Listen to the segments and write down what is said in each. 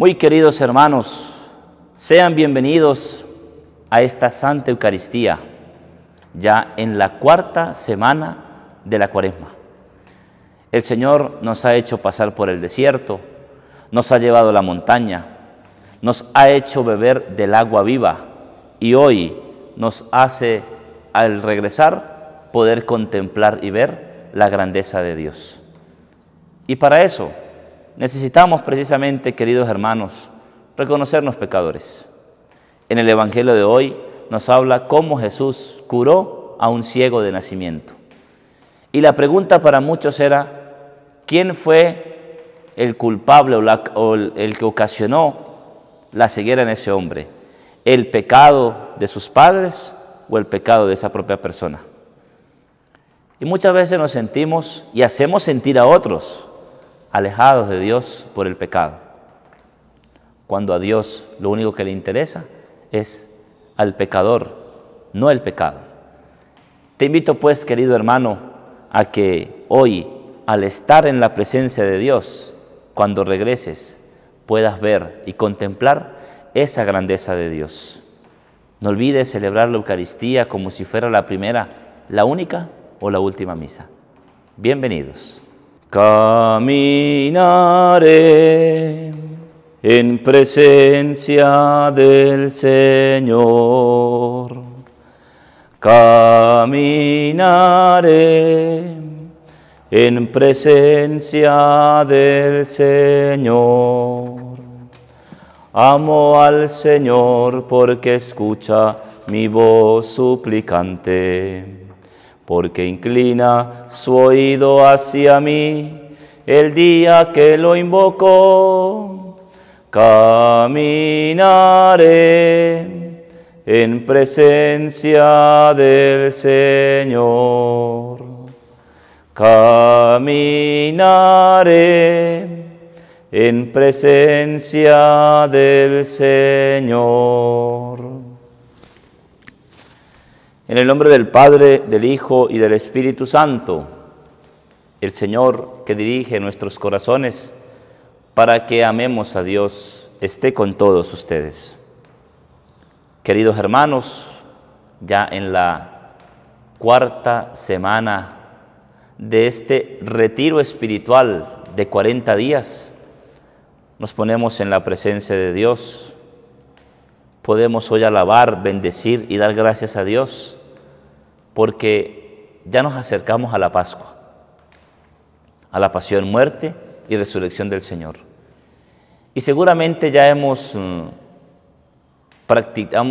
Muy queridos hermanos, sean bienvenidos a esta Santa Eucaristía, ya en la cuarta semana de la cuaresma. El Señor nos ha hecho pasar por el desierto, nos ha llevado a la montaña, nos ha hecho beber del agua viva y hoy nos hace, al regresar, poder contemplar y ver la grandeza de Dios. Y para eso Necesitamos precisamente, queridos hermanos, reconocernos pecadores. En el Evangelio de hoy nos habla cómo Jesús curó a un ciego de nacimiento. Y la pregunta para muchos era, ¿quién fue el culpable o, el que ocasionó la ceguera en ese hombre? ¿El pecado de sus padres o el pecado de esa propia persona? Y muchas veces nos sentimos y hacemos sentir a otros alejados de Dios por el pecado. Cuando a Dios lo único que le interesa es al pecador, no el pecado. Te invito pues, querido hermano, a que hoy, al estar en la presencia de Dios, cuando regreses, puedas ver y contemplar esa grandeza de Dios. No olvides celebrar la Eucaristía como si fuera la primera, la única o la última misa. Bienvenidos caminaré en presencia del Señor. Caminaré en presencia del Señor. Amo al Señor porque escucha mi voz suplicante porque inclina su oído hacia mí el día que lo invocó. Caminaré en presencia del Señor. Caminaré en presencia del Señor. En el nombre del Padre, del Hijo y del Espíritu Santo, el Señor que dirige nuestros corazones para que amemos a Dios, esté con todos ustedes. Queridos hermanos, ya en la cuarta semana de este retiro espiritual de 40 días, nos ponemos en la presencia de Dios. Podemos hoy alabar, bendecir y dar gracias a Dios porque ya nos acercamos a la Pascua, a la pasión, muerte y resurrección del Señor. Y seguramente ya hemos, mm,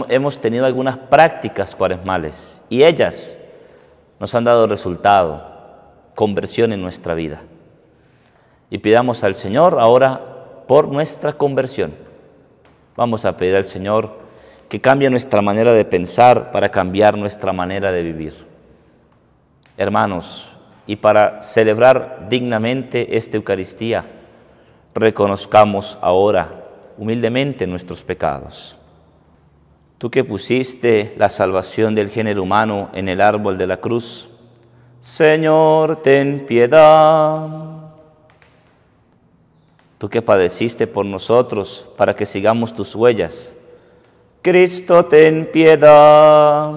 hemos tenido algunas prácticas cuaresmales y ellas nos han dado resultado, conversión en nuestra vida. Y pidamos al Señor ahora por nuestra conversión. Vamos a pedir al Señor que cambia nuestra manera de pensar para cambiar nuestra manera de vivir. Hermanos, y para celebrar dignamente esta Eucaristía, reconozcamos ahora humildemente nuestros pecados. Tú que pusiste la salvación del género humano en el árbol de la cruz, Señor, ten piedad. Tú que padeciste por nosotros para que sigamos tus huellas, Cristo, ten piedad.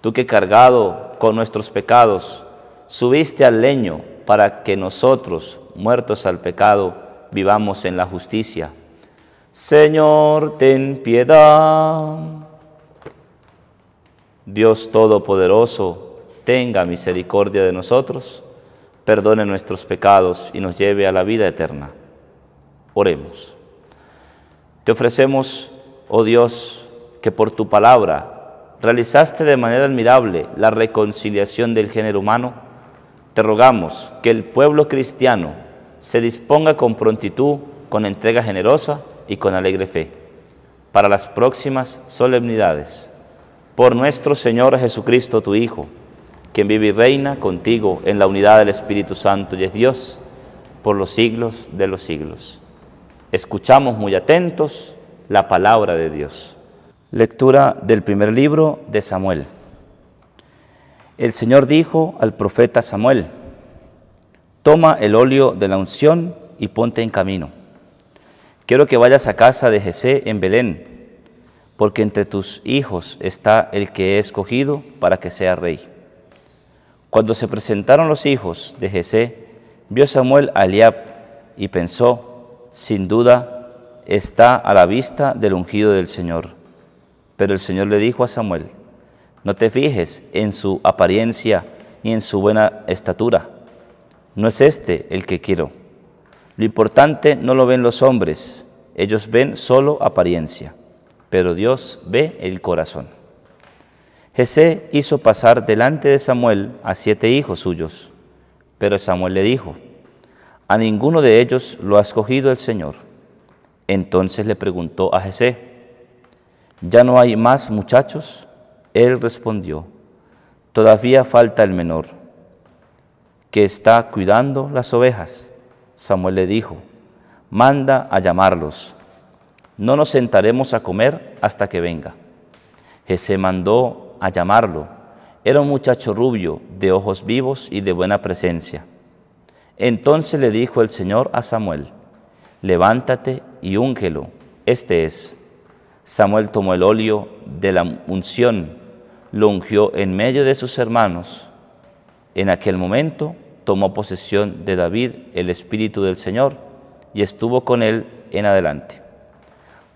Tú que cargado con nuestros pecados, subiste al leño para que nosotros, muertos al pecado, vivamos en la justicia. Señor, ten piedad. Dios Todopoderoso, tenga misericordia de nosotros, perdone nuestros pecados y nos lleve a la vida eterna. Oremos. Te ofrecemos, oh Dios, que por tu palabra realizaste de manera admirable la reconciliación del género humano. Te rogamos que el pueblo cristiano se disponga con prontitud, con entrega generosa y con alegre fe para las próximas solemnidades. Por nuestro Señor Jesucristo, tu Hijo, quien vive y reina contigo en la unidad del Espíritu Santo y es Dios por los siglos de los siglos escuchamos muy atentos la palabra de Dios. Lectura del primer libro de Samuel. El Señor dijo al profeta Samuel, toma el óleo de la unción y ponte en camino. Quiero que vayas a casa de Jesé en Belén, porque entre tus hijos está el que he escogido para que sea rey. Cuando se presentaron los hijos de Jesé, vio Samuel a Eliab y pensó, sin duda, está a la vista del ungido del Señor. Pero el Señor le dijo a Samuel, no te fijes en su apariencia ni en su buena estatura. No es este el que quiero. Lo importante no lo ven los hombres, ellos ven solo apariencia, pero Dios ve el corazón. Jesé hizo pasar delante de Samuel a siete hijos suyos, pero Samuel le dijo, a ninguno de ellos lo ha escogido el Señor. Entonces le preguntó a Jesé, ¿ya no hay más muchachos? Él respondió, todavía falta el menor, que está cuidando las ovejas. Samuel le dijo, manda a llamarlos. No nos sentaremos a comer hasta que venga. Jesé mandó a llamarlo. Era un muchacho rubio, de ojos vivos y de buena presencia. Entonces le dijo el Señor a Samuel, levántate y úngelo, este es. Samuel tomó el óleo de la unción, lo ungió en medio de sus hermanos. En aquel momento tomó posesión de David el Espíritu del Señor y estuvo con él en adelante.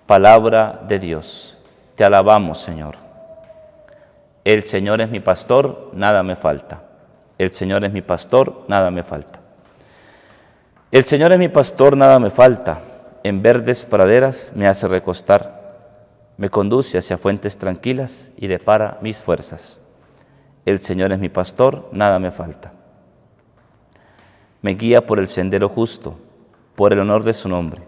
Palabra de Dios, te alabamos Señor. El Señor es mi pastor, nada me falta. El Señor es mi pastor, nada me falta. El Señor es mi pastor, nada me falta. En verdes praderas me hace recostar. Me conduce hacia fuentes tranquilas y depara mis fuerzas. El Señor es mi pastor, nada me falta. Me guía por el sendero justo, por el honor de su nombre.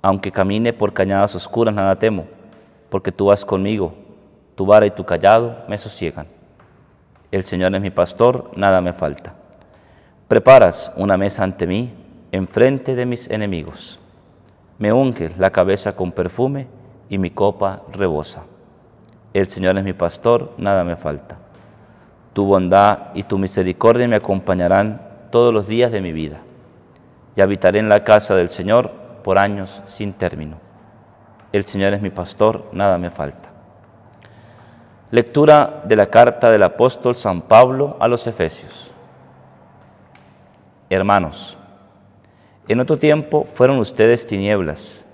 Aunque camine por cañadas oscuras, nada temo, porque tú vas conmigo, tu vara y tu callado me sosiegan. El Señor es mi pastor, nada me falta. Preparas una mesa ante mí enfrente de mis enemigos. Me unges la cabeza con perfume y mi copa rebosa. El Señor es mi pastor, nada me falta. Tu bondad y tu misericordia me acompañarán todos los días de mi vida. Y habitaré en la casa del Señor por años sin término. El Señor es mi pastor, nada me falta. Lectura de la carta del apóstol San Pablo a los Efesios. Hermanos, en otro tiempo fueron ustedes tinieblas,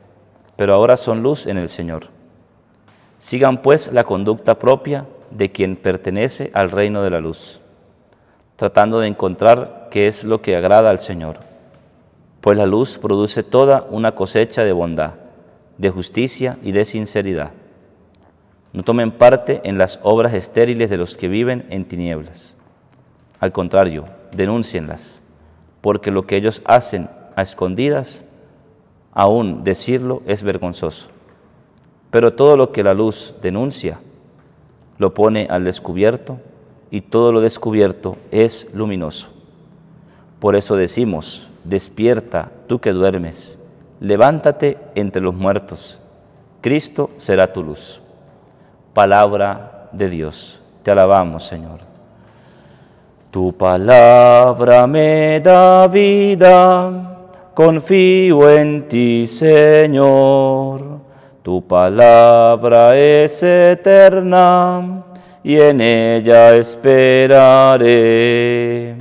pero ahora son luz en el Señor. Sigan pues la conducta propia de quien pertenece al reino de la luz, tratando de encontrar qué es lo que agrada al Señor. Pues la luz produce toda una cosecha de bondad, de justicia y de sinceridad. No tomen parte en las obras estériles de los que viven en tinieblas. Al contrario, denúncienlas, porque lo que ellos hacen a escondidas, aún decirlo es vergonzoso. Pero todo lo que la luz denuncia lo pone al descubierto y todo lo descubierto es luminoso. Por eso decimos, despierta tú que duermes, levántate entre los muertos, Cristo será tu luz. Palabra de Dios, te alabamos Señor. Tu palabra me da vida confío en ti, Señor. Tu palabra es eterna y en ella esperaré.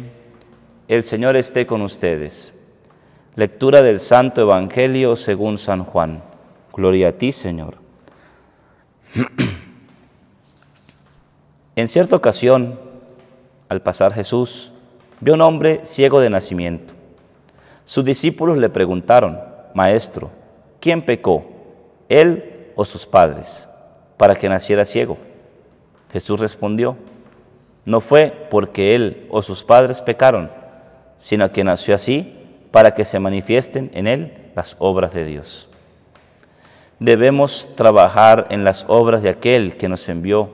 El Señor esté con ustedes. Lectura del Santo Evangelio según San Juan. Gloria a ti, Señor. en cierta ocasión, al pasar Jesús, vio un hombre ciego de nacimiento. Sus discípulos le preguntaron, Maestro, ¿quién pecó, él o sus padres, para que naciera ciego? Jesús respondió, no fue porque él o sus padres pecaron, sino que nació así para que se manifiesten en él las obras de Dios. Debemos trabajar en las obras de aquel que nos envió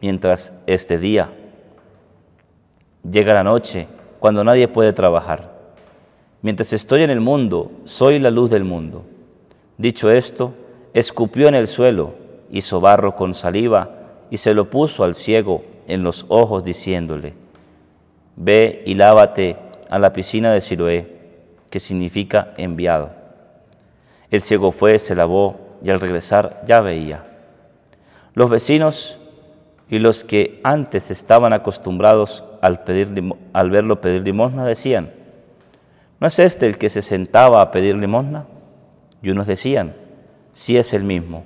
mientras este día. Llega la noche cuando nadie puede trabajar. Mientras estoy en el mundo, soy la luz del mundo. Dicho esto, escupió en el suelo, hizo barro con saliva y se lo puso al ciego en los ojos, diciéndole, Ve y lávate a la piscina de Siloé, que significa enviado. El ciego fue, se lavó y al regresar ya veía. Los vecinos y los que antes estaban acostumbrados al, pedir, al verlo pedir limosna decían, ¿No es este el que se sentaba a pedir limosna? Y unos decían, sí es el mismo,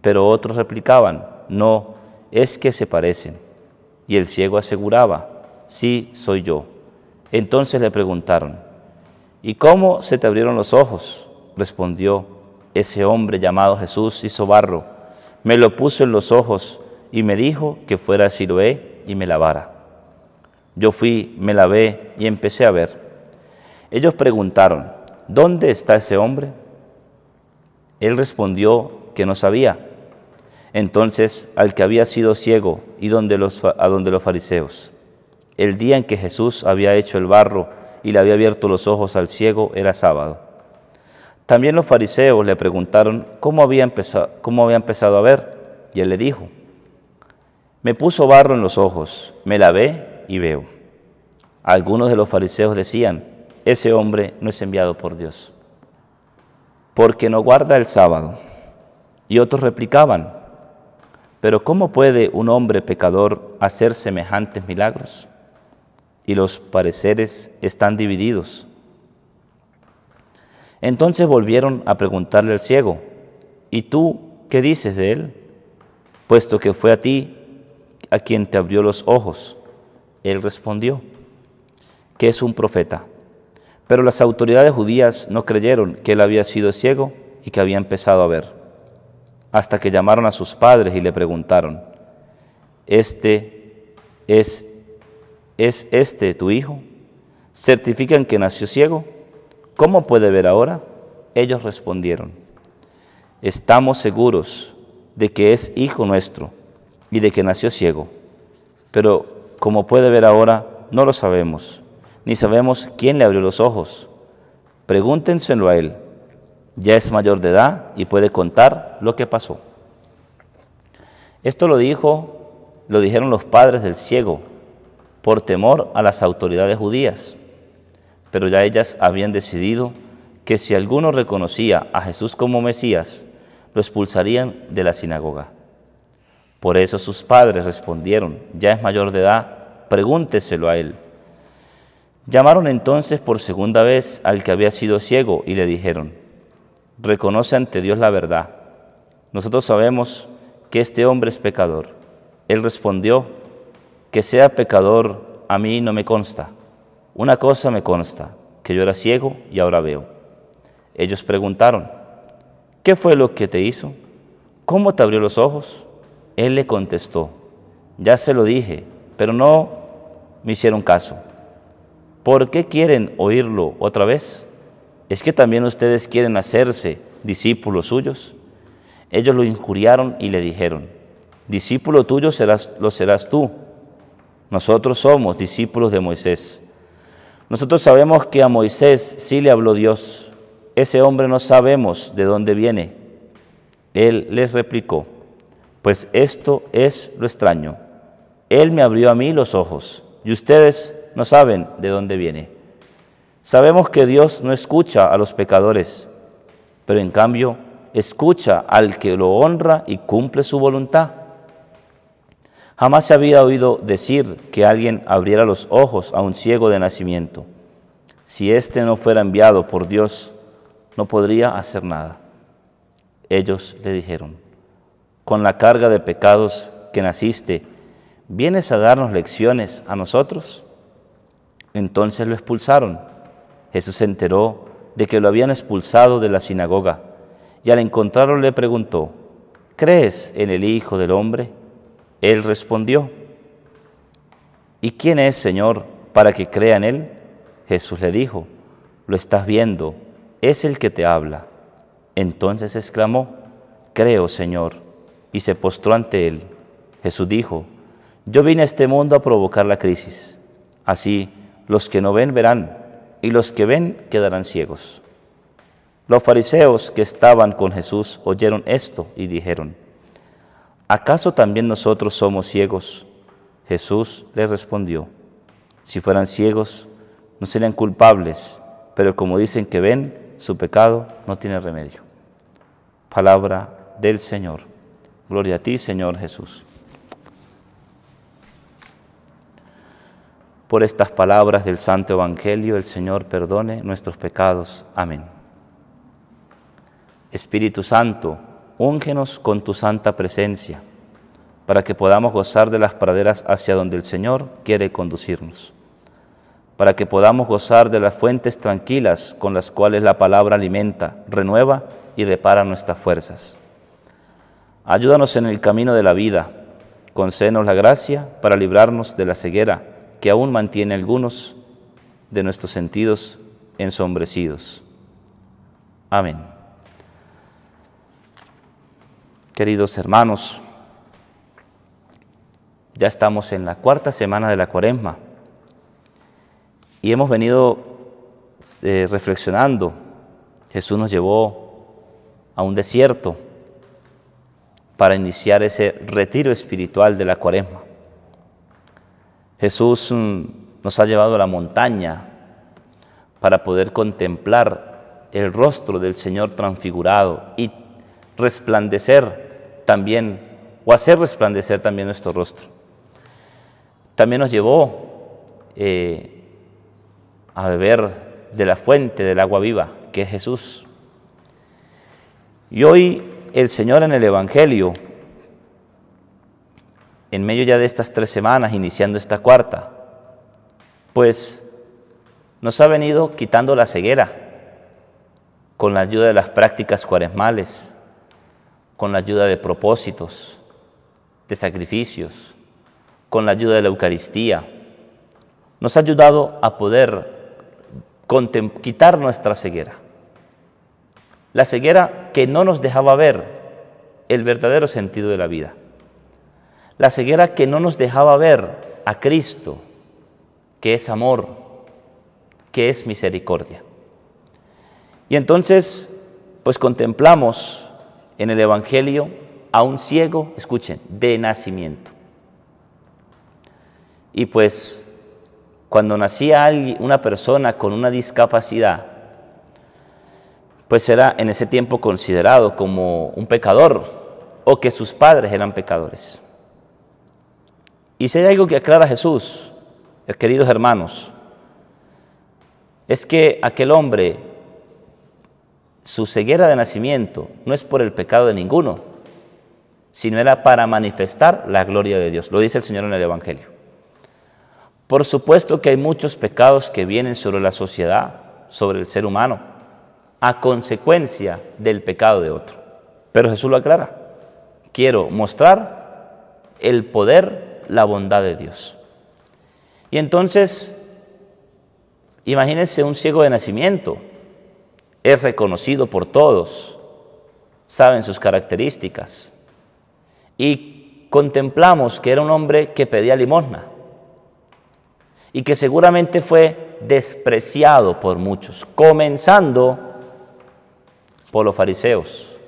pero otros replicaban, no, es que se parecen. Y el ciego aseguraba, sí soy yo. Entonces le preguntaron, ¿y cómo se te abrieron los ojos? Respondió, ese hombre llamado Jesús hizo barro, me lo puso en los ojos y me dijo que fuera a Siloé y me lavara. Yo fui, me lavé y empecé a ver. Ellos preguntaron, ¿dónde está ese hombre? Él respondió que no sabía. Entonces al que había sido ciego y donde los, a donde los fariseos. El día en que Jesús había hecho el barro y le había abierto los ojos al ciego era sábado. También los fariseos le preguntaron cómo había empezado, cómo había empezado a ver y él le dijo, me puso barro en los ojos, me lavé y veo. Algunos de los fariseos decían, ese hombre no es enviado por Dios, porque no guarda el sábado. Y otros replicaban, pero ¿cómo puede un hombre pecador hacer semejantes milagros? Y los pareceres están divididos. Entonces volvieron a preguntarle al ciego, ¿y tú qué dices de él? Puesto que fue a ti a quien te abrió los ojos. Él respondió, que es un profeta. Pero las autoridades judías no creyeron que él había sido ciego y que había empezado a ver, hasta que llamaron a sus padres y le preguntaron, ¿este es, es este tu hijo? ¿Certifican que nació ciego? ¿Cómo puede ver ahora? Ellos respondieron, estamos seguros de que es hijo nuestro y de que nació ciego, pero como puede ver ahora, no lo sabemos ni sabemos quién le abrió los ojos. Pregúntenselo a él. Ya es mayor de edad y puede contar lo que pasó. Esto lo dijo, lo dijeron los padres del ciego por temor a las autoridades judías. Pero ya ellas habían decidido que si alguno reconocía a Jesús como Mesías, lo expulsarían de la sinagoga. Por eso sus padres respondieron, ya es mayor de edad, pregúnteselo a él. Llamaron entonces por segunda vez al que había sido ciego y le dijeron, reconoce ante Dios la verdad. Nosotros sabemos que este hombre es pecador. Él respondió, que sea pecador a mí no me consta. Una cosa me consta, que yo era ciego y ahora veo. Ellos preguntaron, ¿qué fue lo que te hizo? ¿Cómo te abrió los ojos? Él le contestó, ya se lo dije, pero no me hicieron caso. ¿Por qué quieren oírlo otra vez? ¿Es que también ustedes quieren hacerse discípulos suyos? Ellos lo injuriaron y le dijeron, discípulo tuyo serás, lo serás tú. Nosotros somos discípulos de Moisés. Nosotros sabemos que a Moisés sí le habló Dios. Ese hombre no sabemos de dónde viene. Él les replicó, pues esto es lo extraño. Él me abrió a mí los ojos y ustedes no saben de dónde viene. Sabemos que Dios no escucha a los pecadores, pero en cambio escucha al que lo honra y cumple su voluntad. Jamás se había oído decir que alguien abriera los ojos a un ciego de nacimiento. Si éste no fuera enviado por Dios, no podría hacer nada. Ellos le dijeron, con la carga de pecados que naciste, ¿vienes a darnos lecciones a nosotros? Entonces lo expulsaron. Jesús se enteró de que lo habían expulsado de la sinagoga y al encontrarlo le preguntó, ¿crees en el Hijo del Hombre? Él respondió, ¿y quién es, Señor, para que crea en él? Jesús le dijo, lo estás viendo, es el que te habla. Entonces exclamó, creo, Señor, y se postró ante él. Jesús dijo, yo vine a este mundo a provocar la crisis. Así, los que no ven verán, y los que ven quedarán ciegos. Los fariseos que estaban con Jesús oyeron esto y dijeron, ¿acaso también nosotros somos ciegos? Jesús les respondió, si fueran ciegos, no serían culpables, pero como dicen que ven, su pecado no tiene remedio. Palabra del Señor. Gloria a ti, Señor Jesús. Por estas palabras del Santo Evangelio, el Señor perdone nuestros pecados. Amén. Espíritu Santo, úngenos con tu santa presencia, para que podamos gozar de las praderas hacia donde el Señor quiere conducirnos, para que podamos gozar de las fuentes tranquilas con las cuales la palabra alimenta, renueva y repara nuestras fuerzas. Ayúdanos en el camino de la vida, concédenos la gracia para librarnos de la ceguera que aún mantiene algunos de nuestros sentidos ensombrecidos. Amén. Queridos hermanos, ya estamos en la cuarta semana de la cuaresma y hemos venido eh, reflexionando. Jesús nos llevó a un desierto para iniciar ese retiro espiritual de la cuaresma. Jesús mm, nos ha llevado a la montaña para poder contemplar el rostro del Señor transfigurado y resplandecer también, o hacer resplandecer también nuestro rostro. También nos llevó eh, a beber de la fuente del agua viva, que es Jesús. Y hoy el Señor en el Evangelio en medio ya de estas tres semanas, iniciando esta cuarta, pues nos ha venido quitando la ceguera con la ayuda de las prácticas cuaresmales, con la ayuda de propósitos, de sacrificios, con la ayuda de la Eucaristía. Nos ha ayudado a poder quitar nuestra ceguera. La ceguera que no nos dejaba ver el verdadero sentido de la vida. La ceguera que no nos dejaba ver a Cristo, que es amor, que es misericordia. Y entonces, pues contemplamos en el Evangelio a un ciego, escuchen, de nacimiento. Y pues cuando nacía alguien, una persona con una discapacidad, pues era en ese tiempo considerado como un pecador o que sus padres eran pecadores. Y si hay algo que aclara Jesús, queridos hermanos, es que aquel hombre, su ceguera de nacimiento no es por el pecado de ninguno, sino era para manifestar la gloria de Dios. Lo dice el Señor en el Evangelio. Por supuesto que hay muchos pecados que vienen sobre la sociedad, sobre el ser humano, a consecuencia del pecado de otro. Pero Jesús lo aclara. Quiero mostrar el poder la bondad de Dios. Y entonces, imagínense un ciego de nacimiento, es reconocido por todos, saben sus características. Y contemplamos que era un hombre que pedía limosna y que seguramente fue despreciado por muchos, comenzando por los fariseos,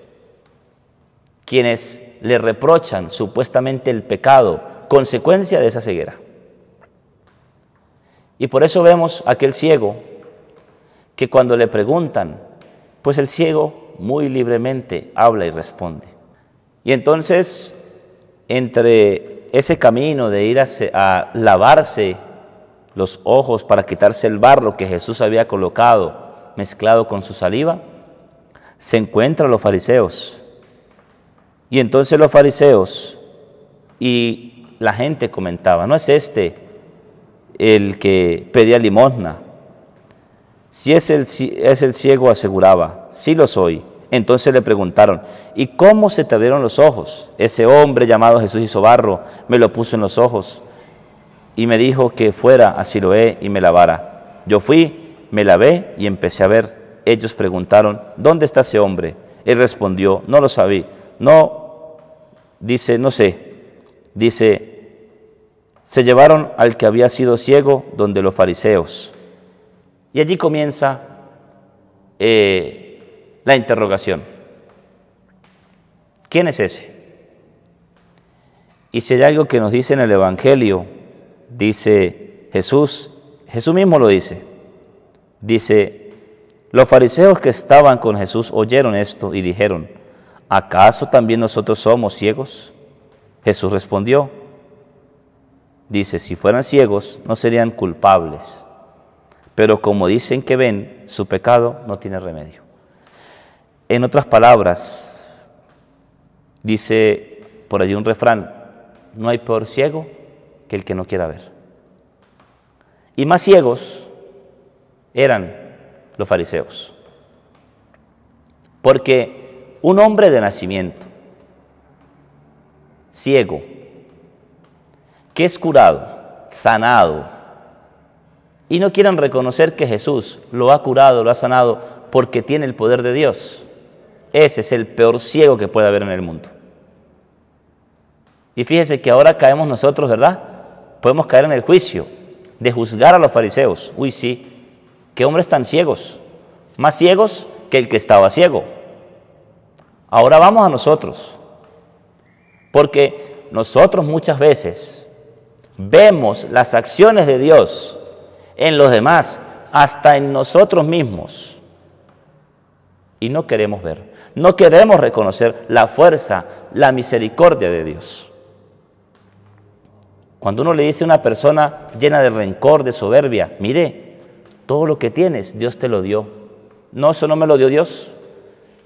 quienes le reprochan supuestamente el pecado consecuencia de esa ceguera. Y por eso vemos aquel ciego que cuando le preguntan, pues el ciego muy libremente habla y responde. Y entonces, entre ese camino de ir a, lavarse los ojos para quitarse el barro que Jesús había colocado mezclado con su saliva, se encuentran los fariseos. Y entonces los fariseos y la gente comentaba, no es este el que pedía limosna. Si es el, es el ciego, aseguraba, sí lo soy. Entonces le preguntaron, ¿y cómo se te abrieron los ojos? Ese hombre llamado Jesús hizo barro, me lo puso en los ojos y me dijo que fuera a Siloé y me lavara. Yo fui, me lavé y empecé a ver. Ellos preguntaron, ¿dónde está ese hombre? Él respondió, no lo sabí, no, dice, no sé. Dice, se llevaron al que había sido ciego donde los fariseos. Y allí comienza eh, la interrogación. ¿Quién es ese? Y si hay algo que nos dice en el Evangelio, dice Jesús, Jesús mismo lo dice, dice, los fariseos que estaban con Jesús oyeron esto y dijeron, ¿acaso también nosotros somos ciegos? Jesús respondió, dice, si fueran ciegos no serían culpables, pero como dicen que ven, su pecado no tiene remedio. En otras palabras, dice por allí un refrán, no hay peor ciego que el que no quiera ver. Y más ciegos eran los fariseos. Porque un hombre de nacimiento, ciego, que es curado, sanado, y no quieren reconocer que Jesús lo ha curado, lo ha sanado, porque tiene el poder de Dios. Ese es el peor ciego que puede haber en el mundo. Y fíjese que ahora caemos nosotros, ¿verdad? Podemos caer en el juicio de juzgar a los fariseos. Uy, sí, qué hombres tan ciegos, más ciegos que el que estaba ciego. Ahora vamos a nosotros, porque nosotros muchas veces vemos las acciones de Dios en los demás, hasta en nosotros mismos. Y no queremos ver, no queremos reconocer la fuerza, la misericordia de Dios. Cuando uno le dice a una persona llena de rencor, de soberbia, mire, todo lo que tienes, Dios te lo dio. No, eso no me lo dio Dios.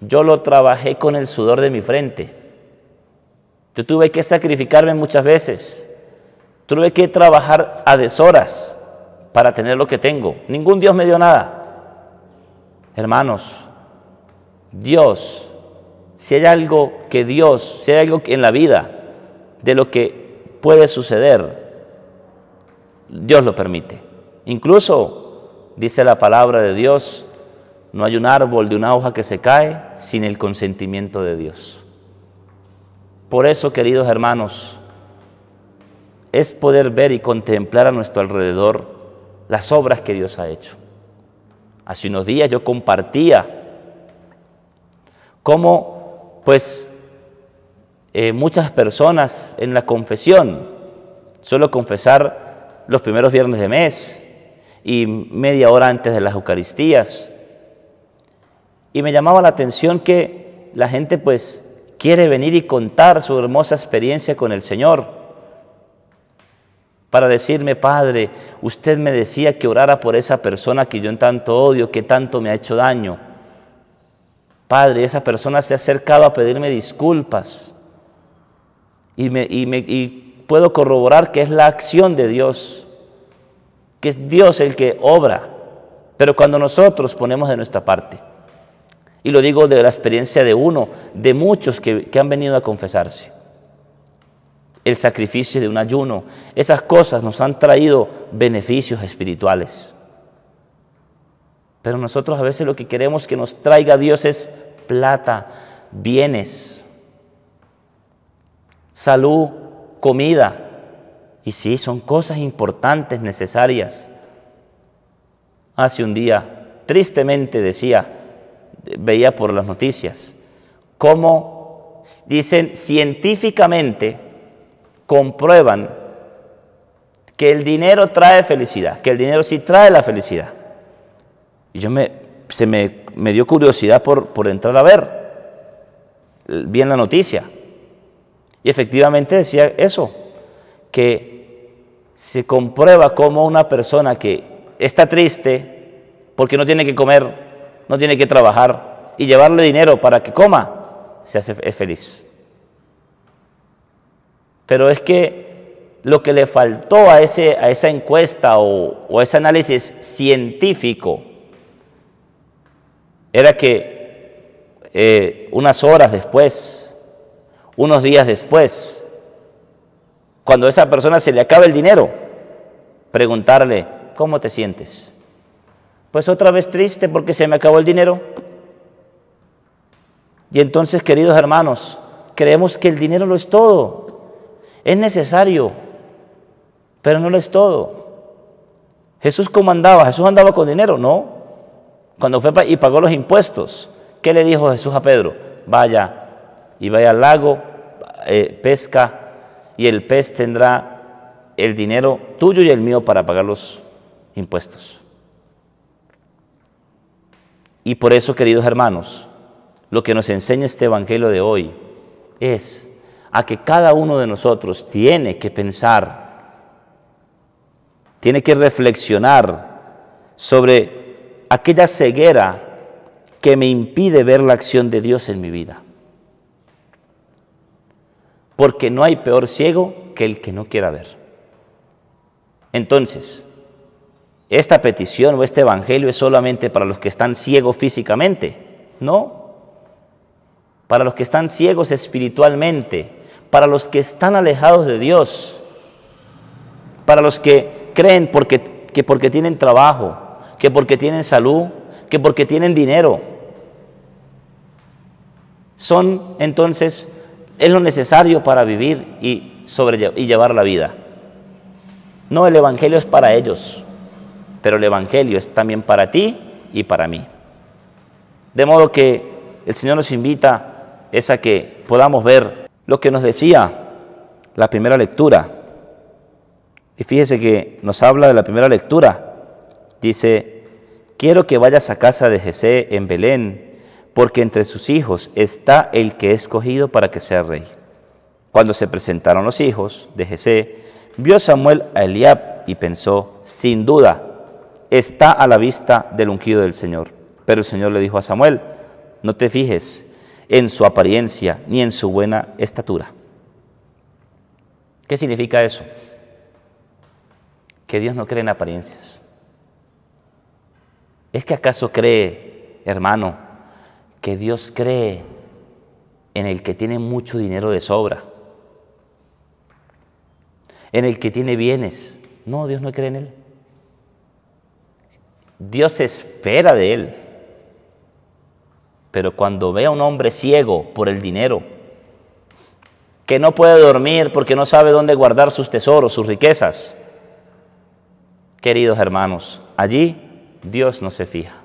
Yo lo trabajé con el sudor de mi frente. Yo tuve que sacrificarme muchas veces. Tuve que trabajar a deshoras para tener lo que tengo. Ningún Dios me dio nada. Hermanos, Dios, si hay algo que Dios, si hay algo en la vida de lo que puede suceder, Dios lo permite. Incluso, dice la palabra de Dios, no hay un árbol de una hoja que se cae sin el consentimiento de Dios. Por eso, queridos hermanos, es poder ver y contemplar a nuestro alrededor las obras que Dios ha hecho. Hace unos días yo compartía cómo, pues, eh, muchas personas en la confesión, suelo confesar los primeros viernes de mes y media hora antes de las Eucaristías, y me llamaba la atención que la gente, pues, quiere venir y contar su hermosa experiencia con el Señor para decirme, Padre, usted me decía que orara por esa persona que yo en tanto odio, que tanto me ha hecho daño. Padre, esa persona se ha acercado a pedirme disculpas y, puedo corroborar que es la acción de Dios, que es Dios el que obra, pero cuando nosotros ponemos de nuestra parte, y lo digo de la experiencia de uno, de muchos que han venido a confesarse, el sacrificio de un ayuno. Esas cosas nos han traído beneficios espirituales. Pero nosotros a veces lo que queremos que nos traiga Dios es plata, bienes, salud, comida. Y sí, son cosas importantes, necesarias. Hace un día, tristemente decía, veía por las noticias, cómo dicen científicamente comprueban que el dinero trae felicidad, que el dinero sí trae la felicidad. Y yo me, se me, dio curiosidad por, por entrar a ver bien la noticia. Y efectivamente decía eso, que se comprueba como una persona que está triste porque no tiene que comer, no tiene que trabajar y llevarle dinero para que coma, se hace es feliz. Pero es que lo que le faltó a, ese, a esa encuesta o, a ese análisis científico era que eh, unas horas después, unos días después, cuando a esa persona se le acaba el dinero, preguntarle, ¿cómo te sientes? Pues otra vez triste porque se me acabó el dinero. Y entonces, queridos hermanos, creemos que el dinero lo es todo es necesario, pero no lo es todo. Jesús comandaba, Jesús andaba con dinero, no. Cuando fue y pagó los impuestos, ¿qué le dijo Jesús a Pedro? Vaya y vaya al lago, eh, pesca, y el pez tendrá el dinero tuyo y el mío para pagar los impuestos. Y por eso, queridos hermanos, lo que nos enseña este Evangelio de hoy es a que cada uno de nosotros tiene que pensar, tiene que reflexionar sobre aquella ceguera que me impide ver la acción de Dios en mi vida. Porque no hay peor ciego que el que no quiera ver. Entonces, esta petición o este evangelio es solamente para los que están ciegos físicamente, no. Para los que están ciegos espiritualmente, para los que están alejados de Dios, para los que creen porque, que porque tienen trabajo, que porque tienen salud, que porque tienen dinero. Son entonces, es lo necesario para vivir y, sobre, y llevar la vida. No, el Evangelio es para ellos, pero el Evangelio es también para ti y para mí. De modo que el Señor nos invita es a que podamos ver lo que nos decía la primera lectura. Y fíjese que nos habla de la primera lectura. Dice, quiero que vayas a casa de Jesé en Belén, porque entre sus hijos está el que he escogido para que sea rey. Cuando se presentaron los hijos de Jesé, vio Samuel a Eliab y pensó, sin duda, está a la vista del ungido del Señor. Pero el Señor le dijo a Samuel, no te fijes en su apariencia ni en su buena estatura. ¿Qué significa eso? Que Dios no cree en apariencias. ¿Es que acaso cree, hermano, que Dios cree en el que tiene mucho dinero de sobra? En el que tiene bienes. No, Dios no cree en él. Dios espera de él pero cuando ve a un hombre ciego por el dinero, que no puede dormir porque no sabe dónde guardar sus tesoros, sus riquezas, queridos hermanos, allí Dios no se fija.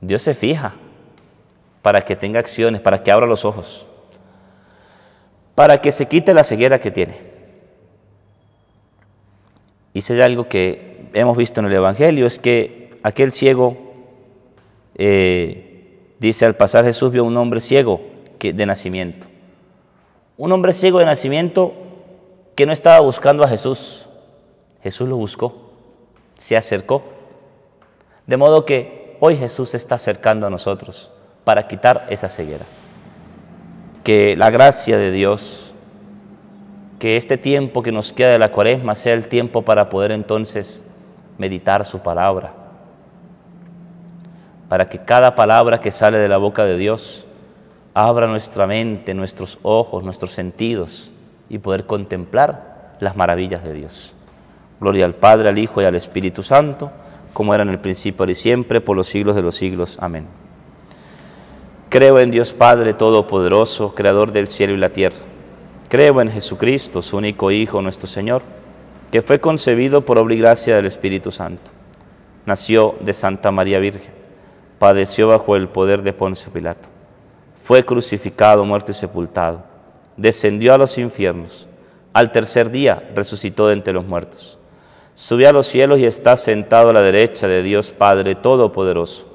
Dios se fija para que tenga acciones, para que abra los ojos, para que se quite la ceguera que tiene. Y si hay algo que hemos visto en el Evangelio es que aquel ciego eh, Dice, al pasar Jesús vio un hombre ciego que, de nacimiento. Un hombre ciego de nacimiento que no estaba buscando a Jesús. Jesús lo buscó, se acercó. De modo que hoy Jesús se está acercando a nosotros para quitar esa ceguera. Que la gracia de Dios, que este tiempo que nos queda de la cuaresma sea el tiempo para poder entonces meditar su palabra, para que cada palabra que sale de la boca de Dios abra nuestra mente, nuestros ojos, nuestros sentidos y poder contemplar las maravillas de Dios. Gloria al Padre, al Hijo y al Espíritu Santo, como era en el principio y siempre, por los siglos de los siglos. Amén. Creo en Dios Padre Todopoderoso, Creador del cielo y la tierra. Creo en Jesucristo, su único Hijo, nuestro Señor, que fue concebido por obra y gracia del Espíritu Santo. Nació de Santa María Virgen padeció bajo el poder de Poncio Pilato. Fue crucificado, muerto y sepultado. Descendió a los infiernos. Al tercer día resucitó de entre los muertos. Subió a los cielos y está sentado a la derecha de Dios Padre Todopoderoso.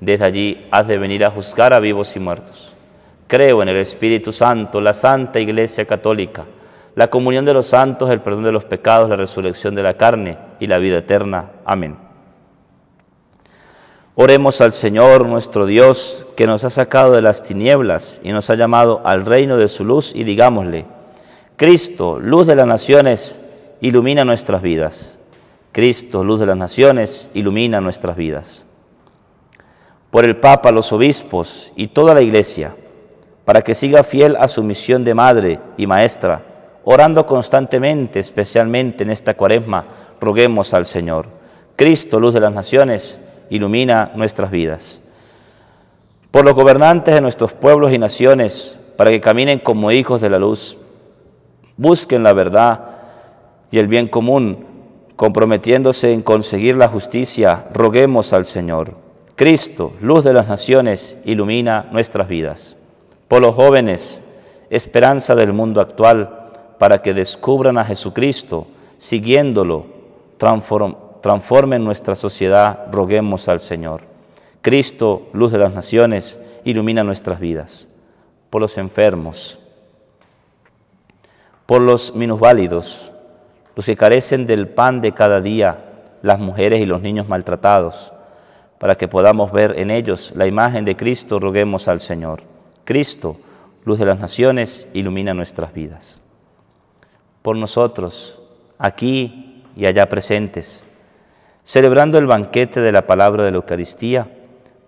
Desde allí has de venir a juzgar a vivos y muertos. Creo en el Espíritu Santo, la Santa Iglesia Católica, la comunión de los santos, el perdón de los pecados, la resurrección de la carne y la vida eterna. Amén. Oremos al Señor nuestro Dios, que nos ha sacado de las tinieblas y nos ha llamado al reino de su luz, y digámosle, Cristo, luz de las naciones, ilumina nuestras vidas. Cristo, luz de las naciones, ilumina nuestras vidas. Por el Papa, los obispos y toda la Iglesia, para que siga fiel a su misión de madre y maestra, orando constantemente, especialmente en esta cuaresma, roguemos al Señor. Cristo, luz de las naciones, ilumina nuestras vidas. Por los gobernantes de nuestros pueblos y naciones, para que caminen como hijos de la luz, busquen la verdad y el bien común, comprometiéndose en conseguir la justicia, roguemos al Señor. Cristo, luz de las naciones, ilumina nuestras vidas. Por los jóvenes, esperanza del mundo actual, para que descubran a Jesucristo, siguiéndolo, transform transformen nuestra sociedad, roguemos al Señor. Cristo, luz de las naciones, ilumina nuestras vidas. Por los enfermos, por los minusválidos, los que carecen del pan de cada día, las mujeres y los niños maltratados, para que podamos ver en ellos la imagen de Cristo, roguemos al Señor. Cristo, luz de las naciones, ilumina nuestras vidas. Por nosotros, aquí y allá presentes, celebrando el banquete de la palabra de la Eucaristía,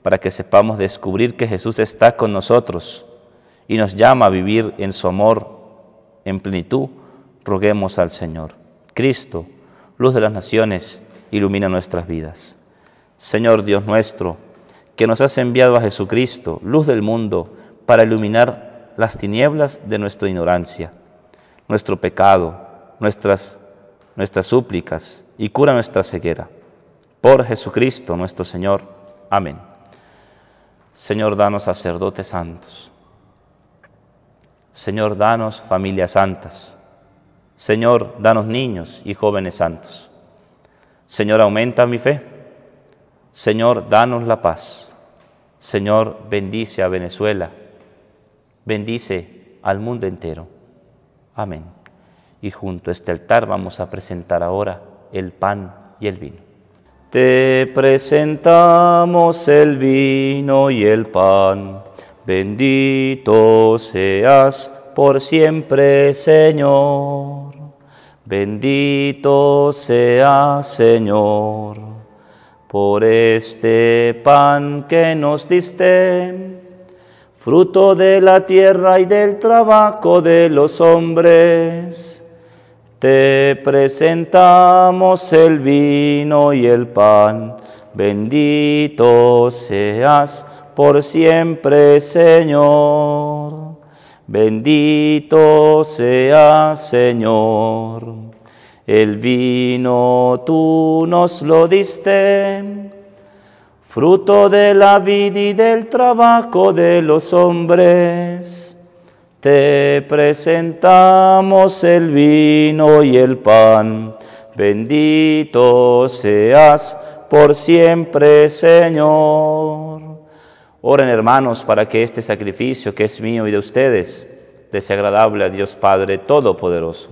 para que sepamos descubrir que Jesús está con nosotros y nos llama a vivir en su amor en plenitud, roguemos al Señor. Cristo, luz de las naciones, ilumina nuestras vidas. Señor Dios nuestro, que nos has enviado a Jesucristo, luz del mundo, para iluminar las tinieblas de nuestra ignorancia, nuestro pecado, nuestras, nuestras súplicas y cura nuestra ceguera por Jesucristo nuestro Señor. Amén. Señor, danos sacerdotes santos. Señor, danos familias santas. Señor, danos niños y jóvenes santos. Señor, aumenta mi fe. Señor, danos la paz. Señor, bendice a Venezuela. Bendice al mundo entero. Amén. Y junto a este altar vamos a presentar ahora el pan y el vino. Te presentamos el vino y el pan. Bendito seas por siempre, Señor. Bendito seas, Señor, por este pan que nos diste, fruto de la tierra y del trabajo de los hombres. Te presentamos el vino y el pan, bendito seas por siempre, Señor. Bendito seas, Señor. El vino tú nos lo diste, fruto de la vida y del trabajo de los hombres. Te presentamos el vino y el pan. Bendito seas por siempre, Señor. Oren, hermanos, para que este sacrificio que es mío y de ustedes desagradable agradable a Dios Padre Todopoderoso.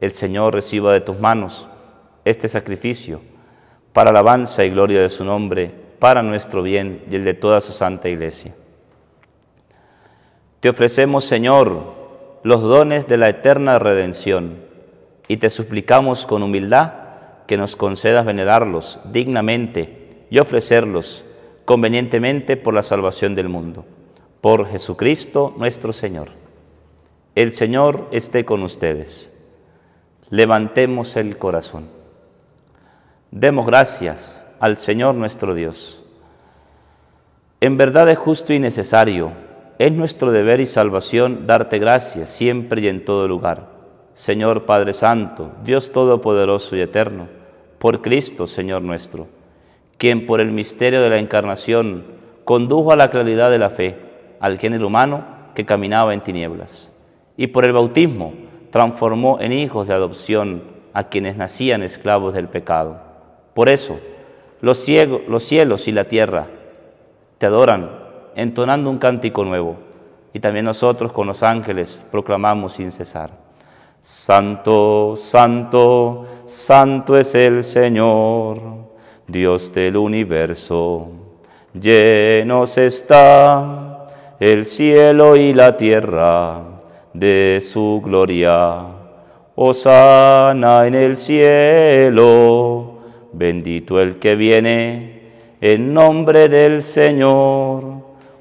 El Señor reciba de tus manos este sacrificio para alabanza y gloria de su nombre, para nuestro bien y el de toda su santa iglesia. Te ofrecemos, Señor, los dones de la eterna redención y te suplicamos con humildad que nos concedas venerarlos dignamente y ofrecerlos convenientemente por la salvación del mundo. Por Jesucristo nuestro Señor. El Señor esté con ustedes. Levantemos el corazón. Demos gracias al Señor nuestro Dios. En verdad es justo y necesario es nuestro deber y salvación darte gracias siempre y en todo lugar. Señor Padre Santo, Dios Todopoderoso y Eterno, por Cristo, Señor nuestro, quien por el misterio de la encarnación condujo a la claridad de la fe al género humano que caminaba en tinieblas, y por el bautismo transformó en hijos de adopción a quienes nacían esclavos del pecado. Por eso, los, los cielos y la tierra te adoran entonando un cántico nuevo. Y también nosotros con los ángeles proclamamos sin cesar. Santo, santo, santo es el Señor, Dios del universo. Llenos está el cielo y la tierra de su gloria. Osana en el cielo, bendito el que viene en nombre del Señor.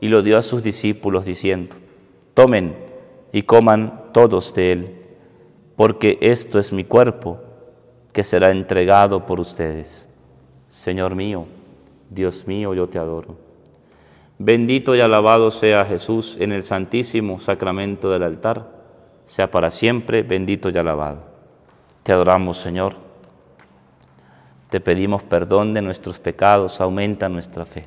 y lo dio a sus discípulos diciendo, tomen y coman todos de él, porque esto es mi cuerpo que será entregado por ustedes. Señor mío, Dios mío, yo te adoro. Bendito y alabado sea Jesús en el santísimo sacramento del altar, sea para siempre bendito y alabado. Te adoramos, Señor. Te pedimos perdón de nuestros pecados, aumenta nuestra fe.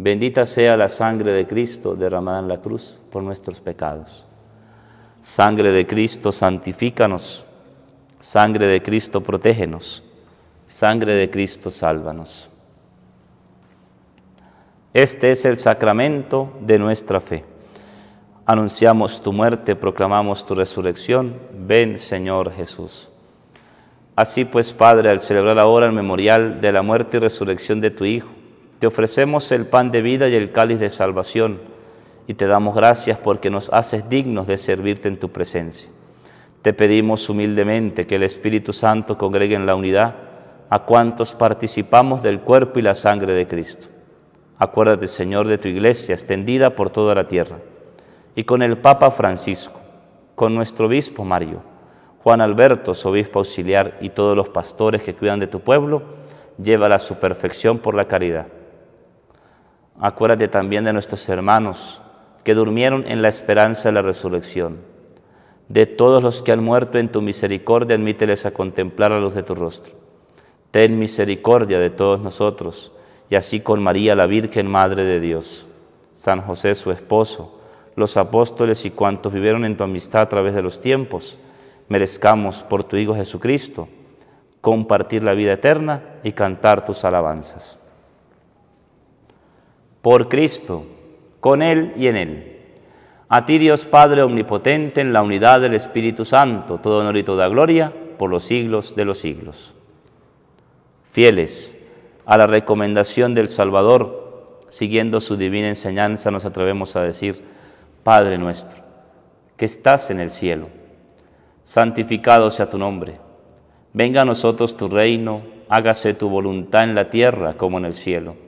Bendita sea la sangre de Cristo derramada en la cruz por nuestros pecados. Sangre de Cristo, santifícanos. Sangre de Cristo, protégenos. Sangre de Cristo, sálvanos. Este es el sacramento de nuestra fe. Anunciamos tu muerte, proclamamos tu resurrección. Ven, Señor Jesús. Así pues, Padre, al celebrar ahora el memorial de la muerte y resurrección de tu Hijo, te ofrecemos el pan de vida y el cáliz de salvación, y te damos gracias porque nos haces dignos de servirte en tu presencia. Te pedimos humildemente que el Espíritu Santo congregue en la unidad a cuantos participamos del cuerpo y la sangre de Cristo. Acuérdate, Señor, de tu iglesia extendida por toda la tierra, y con el Papa Francisco, con nuestro obispo Mario, Juan Alberto, su obispo auxiliar, y todos los pastores que cuidan de tu pueblo, lleva a su perfección por la caridad Acuérdate también de nuestros hermanos que durmieron en la esperanza de la resurrección. De todos los que han muerto en tu misericordia, admíteles a contemplar la luz de tu rostro. Ten misericordia de todos nosotros, y así con María la Virgen, Madre de Dios, San José su esposo, los apóstoles y cuantos vivieron en tu amistad a través de los tiempos, merezcamos por tu Hijo Jesucristo compartir la vida eterna y cantar tus alabanzas por Cristo, con Él y en Él. A ti Dios Padre Omnipotente, en la unidad del Espíritu Santo, todo honor y toda gloria por los siglos de los siglos. Fieles a la recomendación del Salvador, siguiendo su divina enseñanza, nos atrevemos a decir, Padre nuestro, que estás en el cielo, santificado sea tu nombre, venga a nosotros tu reino, hágase tu voluntad en la tierra como en el cielo.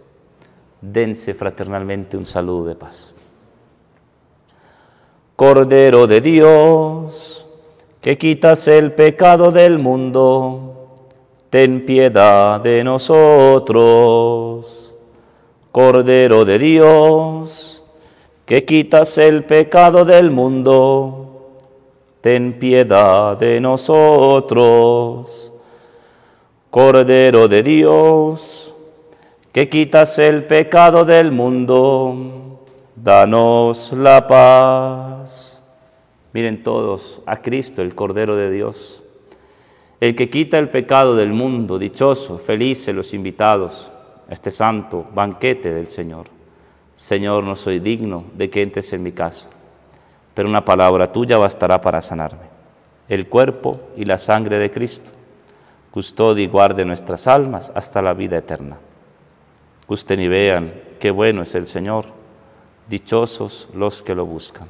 dense fraternalmente un saludo de paz. Cordero de Dios, que quitas el pecado del mundo, ten piedad de nosotros. Cordero de Dios, que quitas el pecado del mundo, ten piedad de nosotros. Cordero de Dios, que quitas el pecado del mundo, danos la paz. Miren todos a Cristo, el Cordero de Dios, el que quita el pecado del mundo, dichoso, felices los invitados a este santo banquete del Señor. Señor, no soy digno de que entres en mi casa, pero una palabra tuya bastará para sanarme. El cuerpo y la sangre de Cristo, custodia y guarde nuestras almas hasta la vida eterna. Usted y vean qué bueno es el Señor, dichosos los que lo buscan.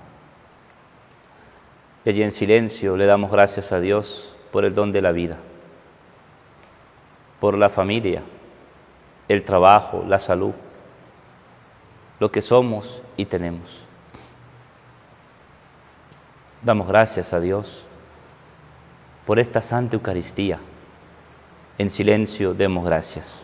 Y allí en silencio le damos gracias a Dios por el don de la vida, por la familia, el trabajo, la salud, lo que somos y tenemos. Damos gracias a Dios por esta Santa Eucaristía. En silencio demos gracias.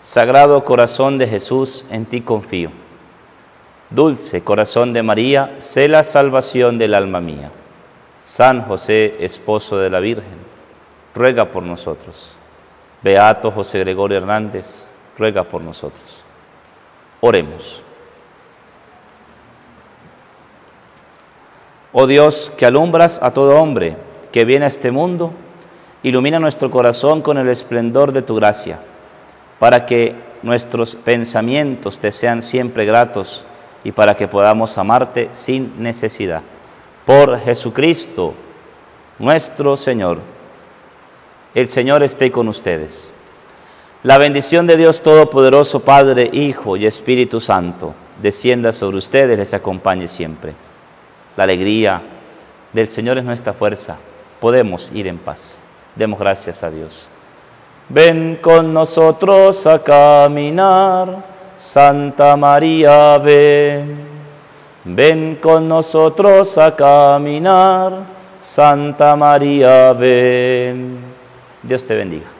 Sagrado corazón de Jesús, en ti confío. Dulce corazón de María, sé la salvación del alma mía. San José, esposo de la Virgen, ruega por nosotros. Beato José Gregorio Hernández, ruega por nosotros. Oremos. Oh Dios, que alumbras a todo hombre que viene a este mundo, ilumina nuestro corazón con el esplendor de tu gracia para que nuestros pensamientos te sean siempre gratos y para que podamos amarte sin necesidad. Por Jesucristo, nuestro Señor. El Señor esté con ustedes. La bendición de Dios Todopoderoso, Padre, Hijo y Espíritu Santo, descienda sobre ustedes, les acompañe siempre. La alegría del Señor es nuestra fuerza. Podemos ir en paz. Demos gracias a Dios. Ven con nosotros a caminar, Santa María, ven. Ven con nosotros a caminar, Santa María, ven. Dios te bendiga.